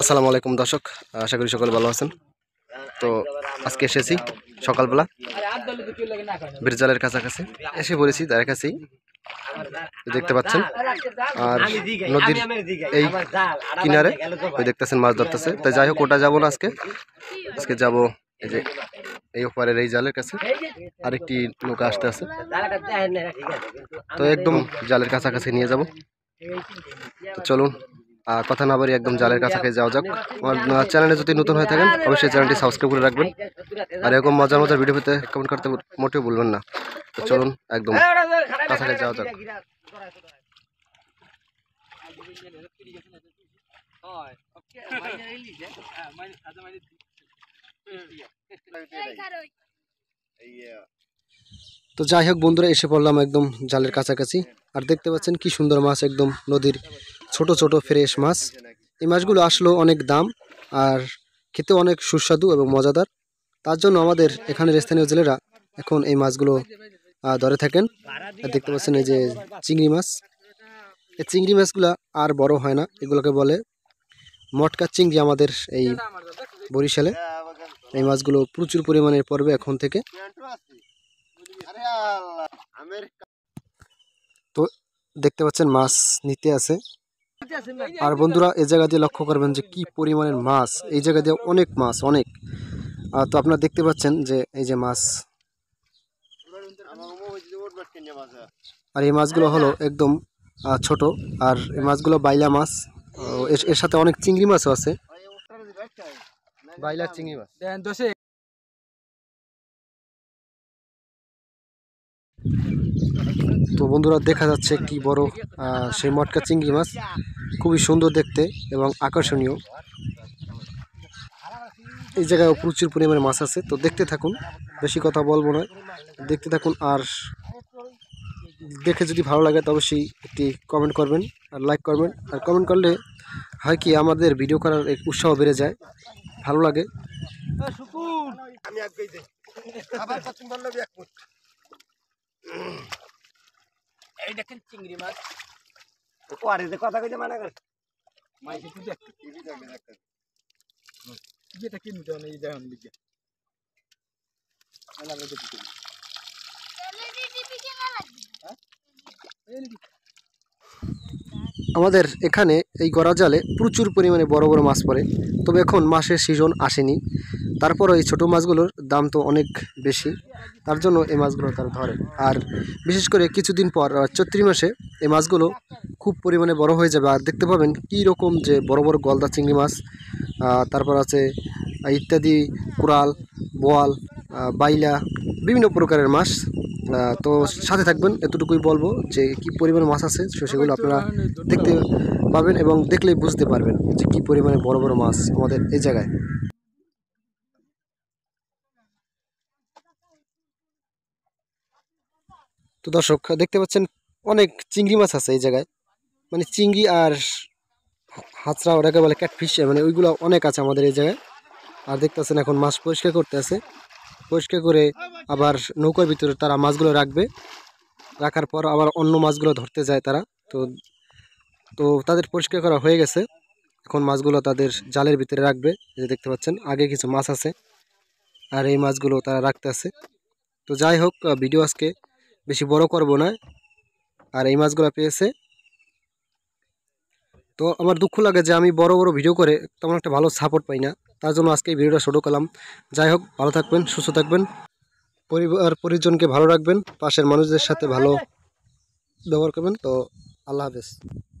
আসসালামু আলাইকুম দর্শক আশা করি সকলে ভালো আছেন তো আজকে এসেছি সকালবেলা বিরজালের কাছাকাছি এসে পড়েছি তার কাছেই দেখতে পাচ্ছেন আর নদীর এই কিনারে ওই দেখতেছেন মাছ ধরতেছে তাই যাই হোক ওটা যাবো না আজকে আজকে যাবো এই যে এই ওপারের এই জালের কাছে আরেকটি নৌকা আসতে আছে তো একদম জালের কাছাকাছি নিয়ে যাব তো চলুন কথা না বলি একদম জালের কাছাকাছি যাওয়া যাক আমার চ্যানেলে যদি নতুন হয়ে থাকেন অবশ্যই চ্যানেলটি সাবস্ক্রাইব করে রাখবেন আর এরকম মজার মজার ভিডিও পেতে কমেন্ট করতে মোটেও বলবেন না চলুন একদম কাছাকাছি যাওয়া যাক তো যাই হোক বন্ধুরা এসে পড়লাম একদম জালের কাছাকাছি আর দেখতে পাচ্ছেন কি সুন্দর মাছ একদম নদীর ছোট ছোট ফ্রেশ মাছ এই মাছগুলো আসলো অনেক দাম আর খেতে অনেক সুস্বাদু এবং মজাদার তার জন্য আমাদের এখানের স্থানীয় জেলেরা এখন এই মাছগুলো ধরে থাকেন আর দেখতে পাচ্ছেন এই যে চিংড়ি মাছ এই চিংড়ি মাছগুলো আর বড় হয় না এগুলোকে বলে মটকা চিংড়ি আমাদের এই বরিশালে এই মাছগুলো প্রচুর পরিমাণে পড়বে এখন থেকে তো দেখতে পাচ্ছেন মাছ নিতে আছে আর বন্ধুরা এই জায়গা দিয়ে লক্ষ্য করবেন যে কি পরিমাণের মাছ এই জায়গা দিয়ে অনেক মাছ অনেক তো আপনারা দেখতে পাচ্ছেন যে এই যে মাছ আর এই মাছগুলো হলো একদম ছোট আর এই মাছগুলো বাইলা মাছ এর সাথে অনেক চিংড়ি মাছও আছে বাইলা চিংড়ি মাছ তো বন্ধুরা দেখা যাচ্ছে কি বড় সেই মটকা চিংড়ি মাছ খুবই সুন্দর দেখতে এবং আকর্ষণীয় এই জায়গায় প্রচুর পরিমাণে মাছ আছে তো দেখতে থাকুন বেশি কথা বলবো না দেখতে থাকুন আর দেখে যদি ভালো লাগে তবে সেই একটি কমেন্ট করবেন আর লাইক করবেন আর কমেন্ট করলে হয় কি আমাদের ভিডিও করার উৎসাহ বেড়ে যায় ভালো লাগে এই দেখেন চিংড়ি মাছ কথা কইতে মানা মাইকে তুই দেখ টিভি দেখ কি নেই দেখান দিকে আমাদের এখানে এই গড়া জালে প্রচুর পরিমাণে বড় বড় মাছ পড়ে তবে এখন মাছের সিজন আসেনি তারপর এই ছোটো মাছগুলোর দাম তো অনেক বেশি তার জন্য এই মাছগুলো তারা ধরে আর বিশেষ করে কিছুদিন পর চৈত্রি মাসে এই মাছগুলো খুব পরিমাণে বড় হয়ে যাবে আর দেখতে পাবেন কী রকম যে বড় বড় গলদা চিংড়ি মাছ তারপর আছে ইত্যাদি কোরাল বোয়াল বাইলা বিভিন্ন প্রকারের মাছ তো সাথে থাকবেন এতটুকুই বলবো যে কি পরিমাণ মাছ আছে সেগুলো আপনারা দেখতে পাবেন এবং দেখলেই বুঝতে পারবেন যে কী পরিমাণে বড় বড় মাছ আমাদের এই জায়গায় তো দর্শক দেখতে পাচ্ছেন অনেক চিংড়ি মাছ আছে এই জায়গায় মানে চিংড়ি আর হাঁচড়া ওটাকে বলে ক্যাটফিশ মানে ওইগুলো অনেক আছে আমাদের এই জায়গায় আর দেখতেছেন এখন মাছ পরিষ্কার করতে আছে পরিষ্কার করে আবার নৌকার ভিতরে তারা মাছগুলো রাখবে রাখার পর আবার অন্য মাছগুলো ধরতে যায় তারা তো তো তাদের পরিষ্কার করা হয়ে গেছে এখন মাছগুলো তাদের জালের ভিতরে রাখবে যে দেখতে পাচ্ছেন আগে কিছু মাছ আছে আর এই মাছগুলো তারা রাখতে আছে তো যাই হোক ভিডিও আজকে বেশি বড় করব না আর এই মাছগুলো পেয়েছে তো আমার দুঃখ লাগে যে আমি বড় বড় ভিডিও করে তেমন একটা ভালো সাপোর্ট পাই না তার জন্য আজকে এই ভিডিওটা শুরু করলাম যাই হোক ভালো থাকবেন সুস্থ থাকবেন পরিবার পরিজনকে ভালো রাখবেন পাশের মানুষদের সাথে ভালো ব্যবহার করবেন তো আল্লাহ হাফেজ